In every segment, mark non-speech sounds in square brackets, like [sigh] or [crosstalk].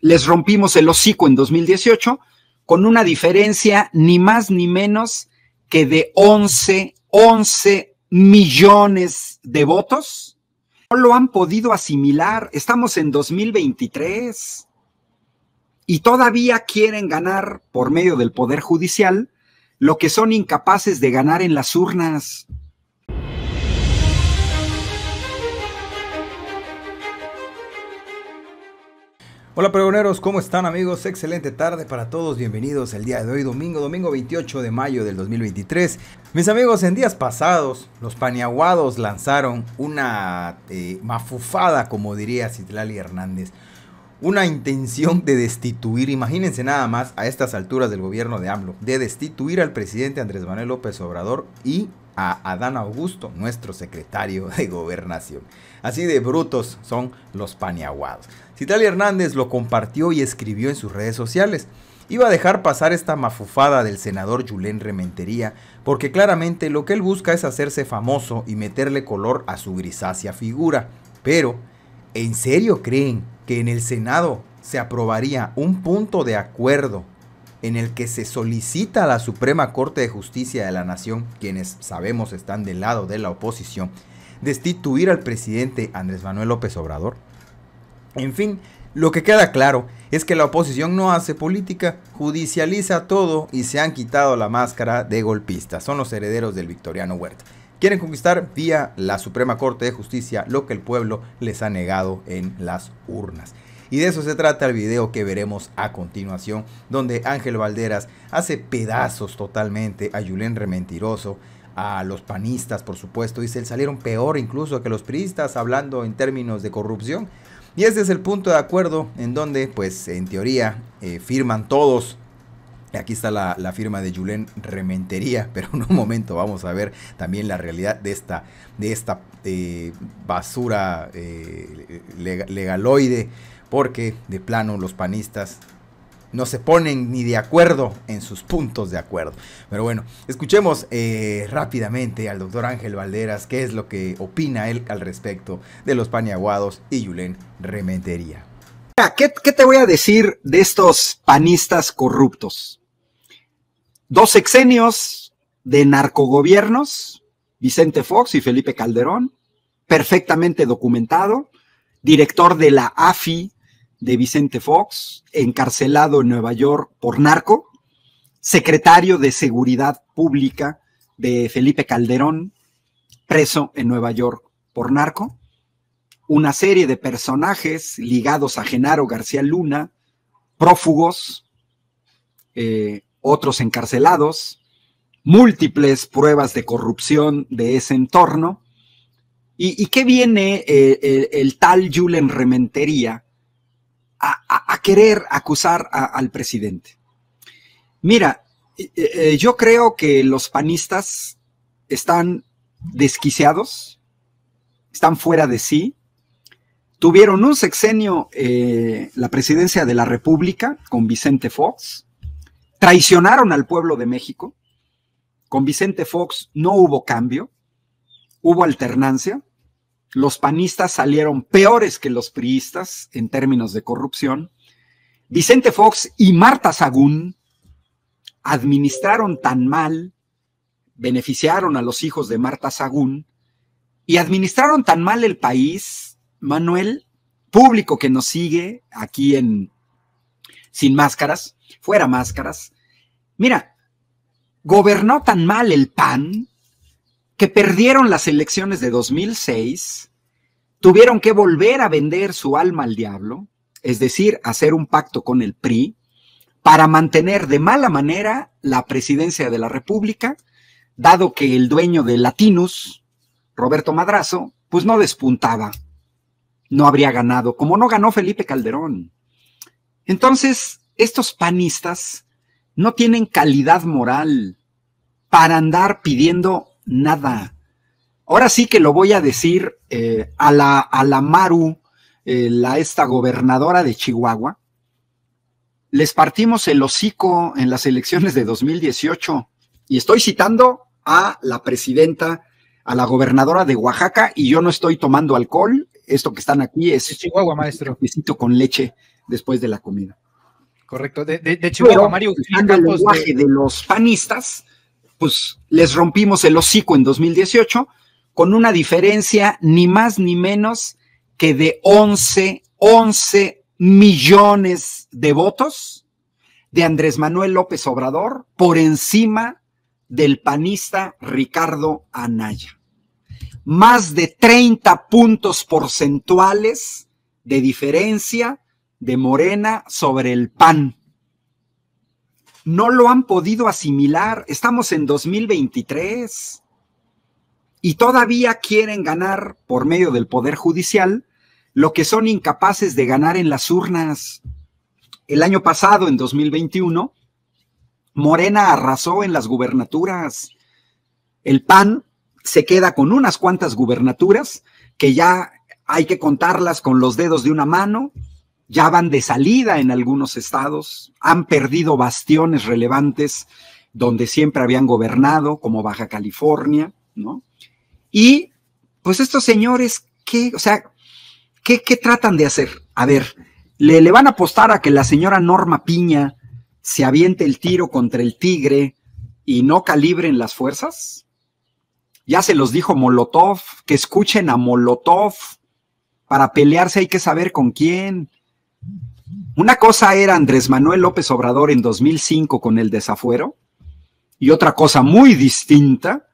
les rompimos el hocico en 2018 con una diferencia ni más ni menos que de 11, 11 millones de votos. No lo han podido asimilar. Estamos en 2023 y todavía quieren ganar por medio del Poder Judicial lo que son incapaces de ganar en las urnas. Hola pregoneros, ¿cómo están amigos? Excelente tarde para todos, bienvenidos el día de hoy, domingo, domingo 28 de mayo del 2023. Mis amigos, en días pasados los paniaguados lanzaron una eh, mafufada, como diría Citlali Hernández, una intención de destituir, imagínense nada más a estas alturas del gobierno de AMLO, de destituir al presidente Andrés Manuel López Obrador y a Adán Augusto, nuestro secretario de gobernación. Así de brutos son los paniaguados. Citali Hernández lo compartió y escribió en sus redes sociales. Iba a dejar pasar esta mafufada del senador Julen Rementería, porque claramente lo que él busca es hacerse famoso y meterle color a su grisácea figura. Pero, ¿en serio creen que en el Senado se aprobaría un punto de acuerdo en el que se solicita a la Suprema Corte de Justicia de la Nación, quienes sabemos están del lado de la oposición, destituir al presidente Andrés Manuel López Obrador. En fin, lo que queda claro es que la oposición no hace política, judicializa todo y se han quitado la máscara de golpistas. Son los herederos del victoriano Huerta. Quieren conquistar vía la Suprema Corte de Justicia lo que el pueblo les ha negado en las urnas. Y de eso se trata el video que veremos a continuación, donde Ángel Valderas hace pedazos totalmente a Julián Rementiroso, a los panistas, por supuesto, y se salieron peor incluso que los priistas, hablando en términos de corrupción. Y este es el punto de acuerdo en donde, pues, en teoría, eh, firman todos Aquí está la, firma de Julen Rementería, [laughs] pero en un momento vamos a ver también la realidad de esta, de esta eh, basura eh, legaloide, porque de plano los panistas no se ponen ni de acuerdo en sus puntos de acuerdo. Pero bueno, escuchemos eh, rápidamente al doctor Ángel Valderas qué es lo que opina él al respecto de los paniaguados y Julen Rementería. ¿Qué, te voy a decir de estos panistas corruptos? Dos sexenios de narcogobiernos, Vicente Fox y Felipe Calderón, perfectamente documentado, director de la AFI de Vicente Fox, encarcelado en Nueva York por narco, secretario de Seguridad Pública de Felipe Calderón, preso en Nueva York por narco, una serie de personajes ligados a Genaro García Luna, prófugos, eh, otros encarcelados, múltiples pruebas de corrupción de ese entorno. ¿Y, qué viene eh, el, tal Julen Rementería a, querer acusar al presidente? Mira, eh, yo creo que los panistas están desquiciados, están fuera de sí, Tuvieron un sexenio eh, la presidencia de la República con Vicente Fox, traicionaron al pueblo de México, con Vicente Fox no hubo cambio, hubo alternancia, los panistas salieron peores que los priistas en términos de corrupción, Vicente Fox y Marta Sagún administraron tan mal, beneficiaron a los hijos de Marta Sagún y administraron tan mal el país Manuel, público que nos sigue aquí en Sin Máscaras, fuera máscaras, mira, gobernó tan mal el PAN que perdieron las elecciones de 2006, tuvieron que volver a vender su alma al diablo, es decir, hacer un pacto con el PRI para mantener de mala manera la presidencia de la República, dado que el dueño de Latinus, Roberto Madrazo, pues no despuntaba no habría ganado, como no ganó Felipe Calderón. Entonces, estos panistas no tienen calidad moral para andar pidiendo nada. Ahora sí que lo voy a decir eh, a, la, a, la, Maru, eh, la esta gobernadora de Chihuahua. Les partimos el hocico en las elecciones de 2018 y estoy citando a la presidenta, a la gobernadora de Oaxaca y yo no estoy tomando alcohol, esto que están aquí es. Chihuahua, maestro. con leche después de la comida. Correcto. De, Chihuahua, Mario. el de... de los panistas, pues les rompimos el hocico en 2018 con una diferencia ni más ni menos que de 11, 11 millones de votos de Andrés Manuel López Obrador por encima del panista Ricardo Anaya más de 30 puntos porcentuales de diferencia de Morena sobre el PAN. No lo han podido asimilar. Estamos en 2023 y todavía quieren ganar por medio del Poder Judicial lo que son incapaces de ganar en las urnas. El año pasado, en 2021, Morena arrasó en las gubernaturas. El PAN se queda con unas cuantas gubernaturas que ya hay que contarlas con los dedos de una mano, ya van de salida en algunos estados, han perdido bastiones relevantes donde siempre habían gobernado, como Baja California, ¿no? Y pues estos señores, ¿qué, o sea, qué, tratan de hacer? A ver, ¿le, ¿le van a apostar a que la señora Norma Piña se aviente el tiro contra el tigre y no calibren las fuerzas? Ya se los dijo Molotov, que escuchen a Molotov. Para pelearse hay que saber con quién. Una cosa era Andrés Manuel López Obrador en 2005 con el desafuero y otra cosa muy distinta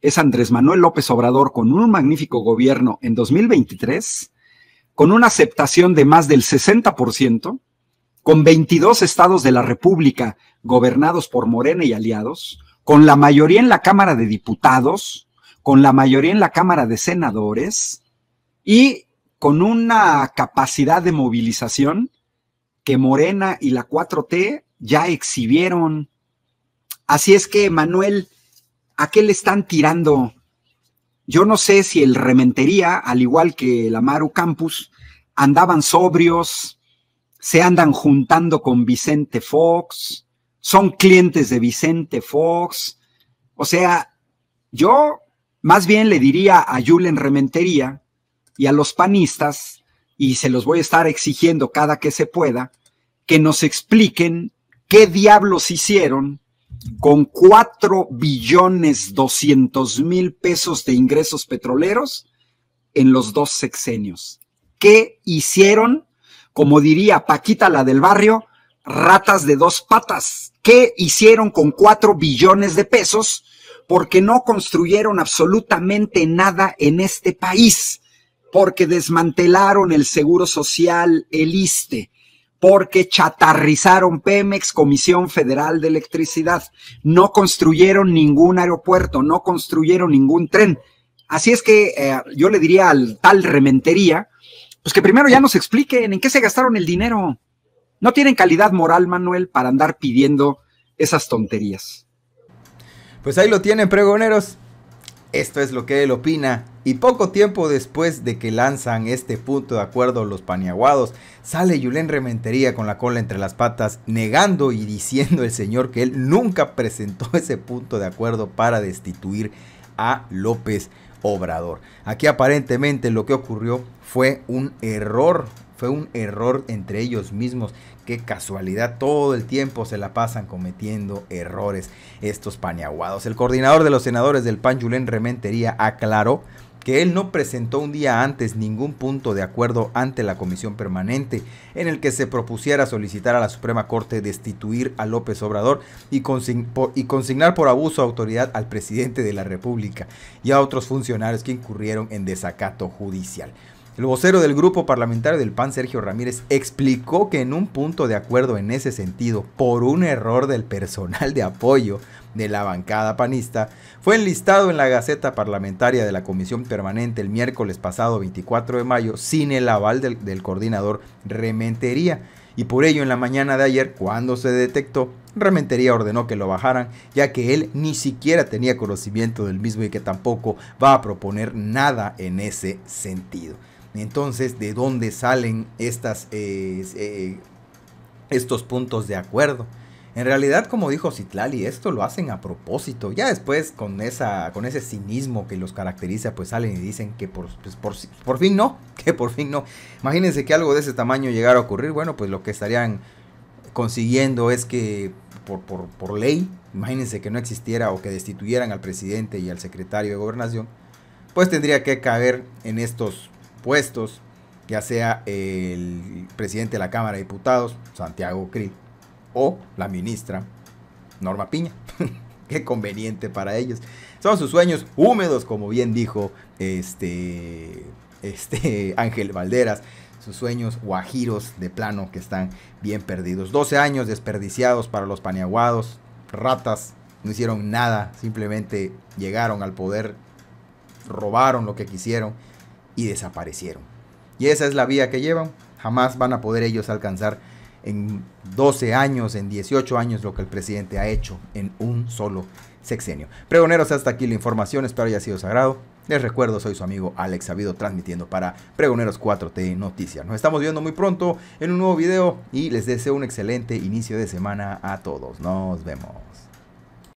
es Andrés Manuel López Obrador con un magnífico gobierno en 2023, con una aceptación de más del 60%, con 22 estados de la República gobernados por Morena y aliados, con la mayoría en la Cámara de Diputados, con la mayoría en la Cámara de Senadores y con una capacidad de movilización que Morena y la 4T ya exhibieron. Así es que, Manuel, ¿a qué le están tirando? Yo no sé si el Rementería, al igual que la Amaru Campus, andaban sobrios, se andan juntando con Vicente Fox, son clientes de Vicente Fox. O sea, yo más bien le diría a Yulen Rementería y a los panistas, y se los voy a estar exigiendo cada que se pueda, que nos expliquen qué diablos hicieron con 4 billones 200 mil pesos de ingresos petroleros en los dos sexenios. ¿Qué hicieron? Como diría Paquita la del barrio, ratas de dos patas. ¿Qué hicieron con 4 billones de pesos? porque no construyeron absolutamente nada en este país, porque desmantelaron el Seguro Social, el ISTE, porque chatarrizaron Pemex, Comisión Federal de Electricidad. No construyeron ningún aeropuerto, no construyeron ningún tren. Así es que eh, yo le diría al tal Rementería, pues que primero ya nos expliquen en qué se gastaron el dinero. No tienen calidad moral, Manuel, para andar pidiendo esas tonterías. Pues ahí lo tienen, pregoneros. Esto es lo que él opina. Y poco tiempo después de que lanzan este punto de acuerdo los paniaguados, sale Yulén Rementería con la cola entre las patas, negando y diciendo el señor que él nunca presentó [laughs] ese punto de acuerdo para destituir a López Obrador. Aquí aparentemente lo que ocurrió fue un error fue un error entre ellos mismos. Qué casualidad, todo el tiempo se la pasan cometiendo errores estos paniaguados. El coordinador de los senadores del PAN, Julen Rementería, aclaró que él no presentó un día antes ningún punto de acuerdo ante la comisión permanente en el que se propusiera solicitar a la Suprema Corte destituir a López Obrador y, y consignar por abuso de autoridad al presidente de la República y a otros funcionarios que incurrieron en desacato judicial. El vocero del grupo parlamentario del PAN, Sergio Ramírez, explicó que en un punto de acuerdo en ese sentido, por un error del personal de apoyo de la bancada panista, fue enlistado en la Gaceta Parlamentaria de la Comisión Permanente el miércoles pasado 24 de mayo sin el aval del, coordinador Rementería. Y por ello en la mañana de ayer, cuando se detectó, Rementería ordenó que lo bajaran, ya que él ni siquiera tenía conocimiento del mismo y que tampoco va a proponer nada en ese sentido. Entonces, ¿de dónde salen estas, eh, eh, estos puntos de acuerdo? En realidad, como dijo Citlali, esto lo hacen a propósito. Ya después, con, esa, con ese cinismo que los caracteriza, pues salen y dicen que por, pues, por fin no, [laughs] que por fin no. Imagínense que algo de ese tamaño llegara a ocurrir. Bueno, pues lo que estarían consiguiendo es que por, por, por, ley, imagínense que no existiera o que destituyeran al presidente y al secretario de gobernación, pues tendría que caer en estos puestos, ya sea el presidente de la Cámara de Diputados, Santiago Cri o la ministra Norma Piña. [laughs] Qué conveniente para ellos. Son sus sueños húmedos, como bien dijo este, este [laughs] Ángel Valderas sus sueños guajiros de plano que están bien perdidos. 12 años desperdiciados para los paneaguados, ratas, no hicieron nada, simplemente llegaron al poder, robaron lo que quisieron y desaparecieron. Y esa es la vía que llevan. Jamás van a poder ellos alcanzar en 12 años, en 18 años, lo que el presidente ha hecho en un solo sexenio. Pregoneros, hasta aquí la información. Espero haya sido sagrado. Les recuerdo, soy su amigo Alex Sabido transmitiendo para Pregoneros 4T Noticias. Nos estamos viendo muy pronto en un nuevo video y les deseo un excelente inicio de semana a todos. Nos vemos.